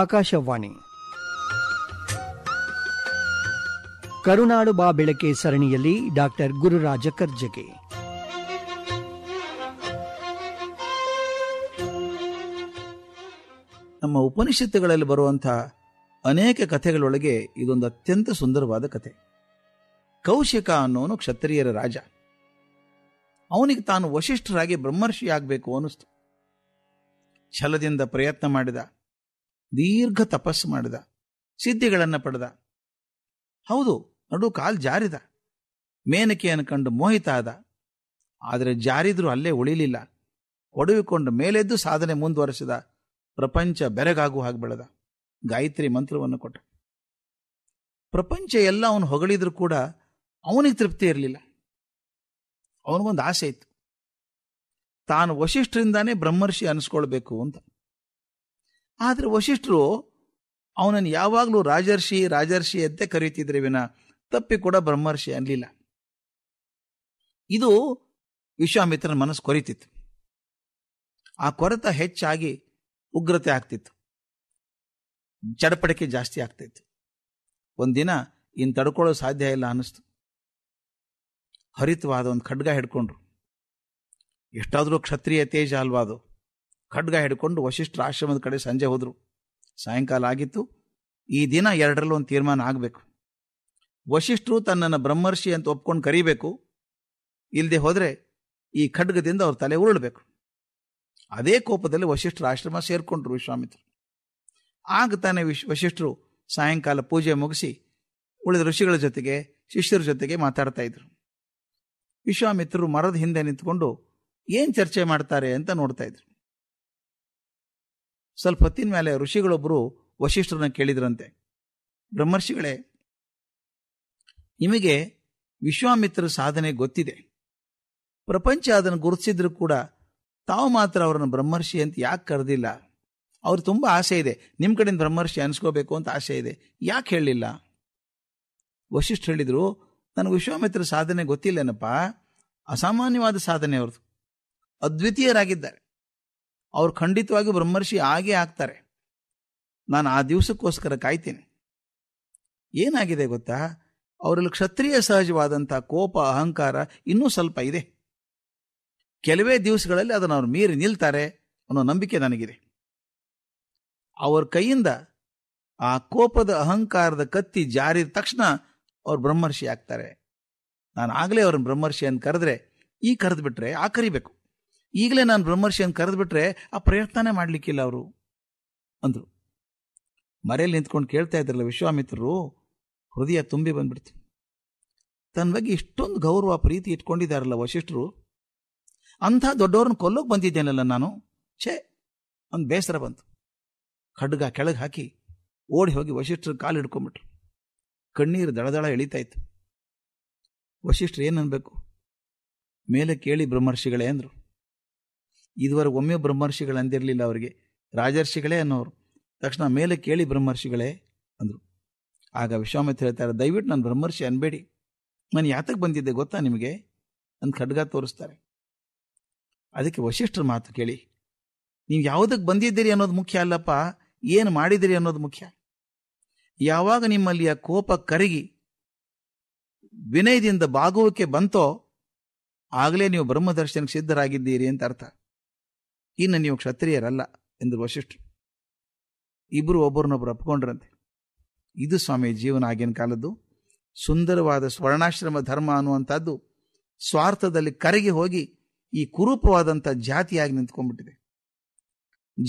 ಆಕಾಶವಾಣಿ ಕರುನಾಡು ಬಾ ಬೆಳಕೆ ಸರಣಿಯಲ್ಲಿ ಡಾಕ್ಟರ್ ಗುರುರಾಜ ಕರ್ಜಗೆ ನಮ್ಮ ಉಪನಿಷತ್ತುಗಳಲ್ಲಿ ಬರುವಂತಹ ಅನೇಕ ಕಥೆಗಳೊಳಗೆ ಇದೊಂದು ಅತ್ಯಂತ ಸುಂದರವಾದ ಕಥೆ ಕೌಶಿಕ ಅನ್ನೋನು ಕ್ಷತ್ರಿಯರ ರಾಜ ಅವನಿಗೆ ತಾನು ವಶಿಷ್ಠರಾಗಿ ಬ್ರಹ್ಮರ್ಷಿ ಅನ್ನಿಸ್ತು ಛಲದಿಂದ ಪ್ರಯತ್ನ ಮಾಡಿದ ದೀರ್ಘ ತಪಸ್ಸು ಮಾಡಿದ ಸಿದ್ಧಿಗಳನ್ನು ಪಡೆದ ಹೌದು ನಡು ಕಾಲ್ ಜಾರಿದ ಮೇನಕೆಯನ್ನು ಕಂಡು ಆದ ಆದರೆ ಜಾರಿದ್ರೂ ಅಲ್ಲೇ ಉಳಿಲಿಲ್ಲ ಒಡವಿಕೊಂಡು ಮೇಲೆದ್ದು ಸಾಧನೆ ಮುಂದುವರೆಸಿದ ಪ್ರಪಂಚ ಬೆರಗಾಗುವ ಹಾಗೆ ಬೆಳೆದ ಗಾಯತ್ರಿ ಮಂತ್ರವನ್ನು ಕೊಟ್ಟ ಪ್ರಪಂಚ ಎಲ್ಲ ಅವನು ಹೊಗಳಿದ್ರು ಕೂಡ ಅವನಿಗೆ ತೃಪ್ತಿ ಇರಲಿಲ್ಲ ಅವನಿಗೊಂದು ಆಸೆ ಇತ್ತು ತಾನು ವಶಿಷ್ಠರಿಂದಾನೇ ಬ್ರಹ್ಮರ್ಷಿ ಅನಿಸ್ಕೊಳ್ಬೇಕು ಅಂತ ಆದರೆ ವಶಿಷ್ಠರು ಅವನನ್ನು ಯಾವಾಗಲೂ ರಾಜರ್ಷಿ ರಾಜರ್ಷಿ ಅಂತ ಕರೀತಿದ್ರೆ ವಿನ ತಪ್ಪಿ ಕೂಡ ಬ್ರಹ್ಮರ್ಷಿ ಅನ್ನಲಿಲ್ಲ ಇದು ವಿಶ್ವಾಮಿತ್ರನ ಮನಸ್ಸು ಕೊರಿತಿತ್ತು ಆ ಕೊರತ ಹೆಚ್ಚಾಗಿ ಉಗ್ರತೆ ಆಗ್ತಿತ್ತು ಚಡಪಡಿಕೆ ಜಾಸ್ತಿ ಆಗ್ತಿತ್ತು ಒಂದಿನ ಇನ್ನು ತಡ್ಕೊಳ್ಳೋ ಸಾಧ್ಯ ಇಲ್ಲ ಅನ್ನಿಸ್ತು ಹರಿತವಾದ ಒಂದು ಖಡ್ಗ ಹಿಡ್ಕೊಂಡ್ರು ಎಷ್ಟಾದರೂ ಕ್ಷತ್ರಿಯ ತೇಜ ಅಲ್ವಾ ಅದು ಖಡ್ಗ ಹಿಡ್ಕೊಂಡು ವಶಿಷ್ಠರ ಆಶ್ರಮದ ಕಡೆ ಸಂಜೆ ಹೋದರು ಸಾಯಂಕಾಲ ಆಗಿತ್ತು ಈ ದಿನ ಎರಡರಲ್ಲೂ ಒಂದು ತೀರ್ಮಾನ ಆಗಬೇಕು ವಶಿಷ್ಠರು ತನ್ನನ್ನು ಬ್ರಹ್ಮರ್ಷಿ ಅಂತ ಒಪ್ಕೊಂಡು ಕರಿಬೇಕು ಇಲ್ಲದೆ ಹೋದರೆ ಈ ಖಡ್ಗದಿಂದ ಅವ್ರ ತಲೆ ಉರುಳಬೇಕು ಅದೇ ಕೋಪದಲ್ಲಿ ವಶಿಷ್ಠರ ಆಶ್ರಮ ಸೇರಿಕೊಂಡ್ರು ವಿಶ್ವಾಮಿತ್ರರು ಆಗ ತಾನೇ ವಿಶ್ ವಶಿಷ್ಠರು ಸಾಯಂಕಾಲ ಪೂಜೆ ಮುಗಿಸಿ ಉಳಿದ ಋಷಿಗಳ ಜೊತೆಗೆ ಶಿಷ್ಯರ ಜೊತೆಗೆ ಮಾತಾಡ್ತಾ ಇದ್ರು ವಿಶ್ವಾಮಿತ್ರರು ಮರದ ಹಿಂದೆ ನಿಂತ್ಕೊಂಡು ಏನು ಚರ್ಚೆ ಮಾಡ್ತಾರೆ ಅಂತ ನೋಡ್ತಾ ಇದ್ರು ಸ್ವಲ್ಪ ಹೊತ್ತಿನ ಮೇಲೆ ಋಷಿಗಳೊಬ್ಬರು ವಶಿಷ್ಠರನ್ನ ಕೇಳಿದ್ರಂತೆ ಬ್ರಹ್ಮರ್ಷಿಗಳೇ ನಿಮಗೆ ವಿಶ್ವಾಮಿತ್ರ ಸಾಧನೆ ಗೊತ್ತಿದೆ ಪ್ರಪಂಚ ಅದನ್ನು ಗುರುತಿಸಿದ್ರು ಕೂಡ ತಾವು ಮಾತ್ರ ಅವರನ್ನು ಬ್ರಹ್ಮರ್ಷಿ ಅಂತ ಯಾಕೆ ಕರೆದಿಲ್ಲ ಅವ್ರು ತುಂಬ ಆಸೆ ಇದೆ ನಿಮ್ಮ ಕಡೆಯಿಂದ ಬ್ರಹ್ಮರ್ಷಿ ಅನಿಸ್ಕೋಬೇಕು ಅಂತ ಆಸೆ ಇದೆ ಯಾಕೆ ಹೇಳಲಿಲ್ಲ ವಶಿಷ್ಠ ಹೇಳಿದರು ನನಗೆ ವಿಶ್ವಾಮಿತ್ರ ಸಾಧನೆ ಗೊತ್ತಿಲ್ಲೇನಪ್ಪ ಅಸಾಮಾನ್ಯವಾದ ಸಾಧನೆ ಅವ್ರದ್ದು ಅದ್ವಿತೀಯರಾಗಿದ್ದಾರೆ ಅವ್ರು ಖಂಡಿತವಾಗಿ ಬ್ರಹ್ಮರ್ಷಿ ಆಗೇ ಆಗ್ತಾರೆ ನಾನು ಆ ದಿವಸಕ್ಕೋಸ್ಕರ ಕಾಯ್ತೀನಿ ಏನಾಗಿದೆ ಗೊತ್ತಾ ಅವರಲ್ಲಿ ಕ್ಷತ್ರಿಯ ಸಹಜವಾದಂಥ ಕೋಪ ಅಹಂಕಾರ ಇನ್ನೂ ಸ್ವಲ್ಪ ಇದೆ ಕೆಲವೇ ದಿವಸಗಳಲ್ಲಿ ಅದನ್ನು ಅವ್ರು ಮೀರಿ ನಿಲ್ತಾರೆ ಅನ್ನೋ ನಂಬಿಕೆ ನನಗಿದೆ ಅವ್ರ ಕೈಯಿಂದ ಆ ಕೋಪದ ಅಹಂಕಾರದ ಕತ್ತಿ ಜಾರಿದ ತಕ್ಷಣ ಅವ್ರು ಬ್ರಹ್ಮರ್ಷಿ ಆಗ್ತಾರೆ ನಾನು ಆಗಲೇ ಅವ್ರನ್ನ ಅಂತ ಕರೆದ್ರೆ ಈ ಕರೆದ್ಬಿಟ್ರೆ ಆ ಕರಿಬೇಕು ಈಗಲೇ ನಾನು ಬ್ರಹ್ಮರ್ಷಿಯನ್ನು ಕರೆದುಬಿಟ್ರೆ ಆ ಪ್ರಯತ್ನನೇ ಮಾಡಲಿಕ್ಕಿಲ್ಲ ಅವರು ಅಂದರು ಮರೆಯಲ್ಲಿ ನಿಂತ್ಕೊಂಡು ಕೇಳ್ತಾ ಇದ್ರಲ್ಲ ವಿಶ್ವಾಮಿತ್ರರು ಹೃದಯ ತುಂಬಿ ಬಂದ್ಬಿಡ್ತು ತನ್ನ ಬಗ್ಗೆ ಇಷ್ಟೊಂದು ಗೌರವ ಪ್ರೀತಿ ಇಟ್ಕೊಂಡಿದ್ದಾರಲ್ಲ ವಶಿಷ್ಠರು ಅಂಥ ದೊಡ್ಡವ್ರನ್ನ ಕೊಲ್ಲೋಕೆ ಬಂದಿದ್ದೇನಲ್ಲ ನಾನು ಛೇ ಒಂದು ಬೇಸರ ಬಂತು ಖಡ್ಗ ಕೆಳಗೆ ಹಾಕಿ ಓಡಿ ಹೋಗಿ ವಶಿಷ್ಠರು ಕಾಲು ಹಿಡ್ಕೊಂಬಿಟ್ರು ಕಣ್ಣೀರು ದಳದಳ ಎಳಿತಾ ಇತ್ತು ವಶಿಷ್ಠರು ಏನು ಮೇಲೆ ಕೇಳಿ ಬ್ರಹ್ಮರ್ಷಿಗಳೇ ಅಂದರು ಇದುವರೆಗೆ ಒಮ್ಮೆ ಬ್ರಹ್ಮರ್ಷಿಗಳು ಅಂದಿರಲಿಲ್ಲ ಅವರಿಗೆ ರಾಜರ್ಷಿಗಳೇ ಅನ್ನೋರು ತಕ್ಷಣ ಮೇಲೆ ಕೇಳಿ ಬ್ರಹ್ಮರ್ಷಿಗಳೇ ಅಂದರು ಆಗ ವಿಶ್ವಾಮಿತ್ರ ಹೇಳ್ತಾರೆ ದಯವಿಟ್ಟು ನಾನು ಬ್ರಹ್ಮರ್ಷಿ ಅನ್ಬೇಡಿ ನಾನು ಯಾತಕ್ಕೆ ಬಂದಿದ್ದೆ ಗೊತ್ತಾ ನಿಮಗೆ ಅಂತ ಖಡ್ಗ ತೋರಿಸ್ತಾರೆ ಅದಕ್ಕೆ ವಶಿಷ್ಠರ ಮಾತು ಕೇಳಿ ನೀವು ಯಾವುದಕ್ಕೆ ಬಂದಿದ್ದೀರಿ ಅನ್ನೋದು ಮುಖ್ಯ ಅಲ್ಲಪ್ಪ ಏನು ಮಾಡಿದಿರಿ ಅನ್ನೋದು ಮುಖ್ಯ ಯಾವಾಗ ನಿಮ್ಮಲ್ಲಿ ಆ ಕೋಪ ಕರಗಿ ವಿನಯದಿಂದ ಬಾಗುವಕ್ಕೆ ಬಂತೋ ಆಗಲೇ ನೀವು ಬ್ರಹ್ಮದರ್ಶನಕ್ಕೆ ಸಿದ್ಧರಾಗಿದ್ದೀರಿ ಅಂತ ಅರ್ಥ ಇನ್ನು ನೀವು ಕ್ಷತ್ರಿಯರಲ್ಲ ಎಂದು ವಶಿಷ್ಠ ಇಬ್ಬರು ಒಬ್ಬರನ್ನೊಬ್ಬರು ಅಪ್ಪಿಕೊಂಡ್ರಂತೆ ಇದು ಸ್ವಾಮಿ ಜೀವನ ಆಗಿನ ಕಾಲದ್ದು ಸುಂದರವಾದ ಸ್ವರ್ಣಾಶ್ರಮ ಧರ್ಮ ಅನ್ನುವಂಥದ್ದು ಸ್ವಾರ್ಥದಲ್ಲಿ ಕರಗಿ ಹೋಗಿ ಈ ಕುರೂಪವಾದಂಥ ಜಾತಿಯಾಗಿ ನಿಂತ್ಕೊಂಡ್ಬಿಟ್ಟಿದೆ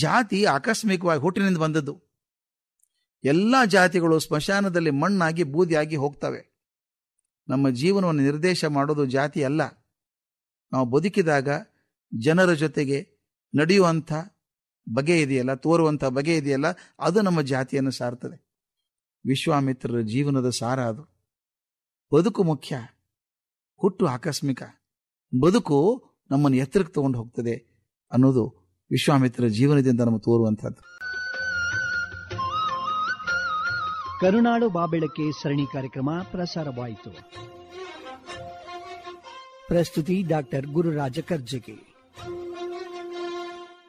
ಜಾತಿ ಆಕಸ್ಮಿಕವಾಗಿ ಹುಟ್ಟಿನಿಂದ ಬಂದದ್ದು ಎಲ್ಲ ಜಾತಿಗಳು ಸ್ಮಶಾನದಲ್ಲಿ ಮಣ್ಣಾಗಿ ಬೂದಿಯಾಗಿ ಹೋಗ್ತವೆ ನಮ್ಮ ಜೀವನವನ್ನು ನಿರ್ದೇಶ ಮಾಡೋದು ಜಾತಿ ಅಲ್ಲ ನಾವು ಬದುಕಿದಾಗ ಜನರ ಜೊತೆಗೆ ನಡೆಯುವಂಥ ಬಗೆ ಇದೆಯಲ್ಲ ತೋರುವಂಥ ಬಗೆ ಇದೆಯಲ್ಲ ಅದು ನಮ್ಮ ಜಾತಿಯನ್ನು ಸಾರ್ತದೆ ವಿಶ್ವಾಮಿತ್ರರ ಜೀವನದ ಸಾರ ಅದು ಬದುಕು ಮುಖ್ಯ ಹುಟ್ಟು ಆಕಸ್ಮಿಕ ಬದುಕು ನಮ್ಮನ್ನು ಎತ್ತರಕ್ಕೆ ತಗೊಂಡು ಹೋಗ್ತದೆ ಅನ್ನೋದು ವಿಶ್ವಾಮಿತ್ರರ ಜೀವನದಿಂದ ನಮ್ಮ ತೋರುವಂಥದ್ದು ಕರುನಾಡು ಬಾಬೆಳಕೆ ಸರಣಿ ಕಾರ್ಯಕ್ರಮ ಪ್ರಸಾರವಾಯಿತು ಪ್ರಸ್ತುತಿ ಡಾಕ್ಟರ್ ಗುರುರಾಜ ಕರ್ಜಗಿ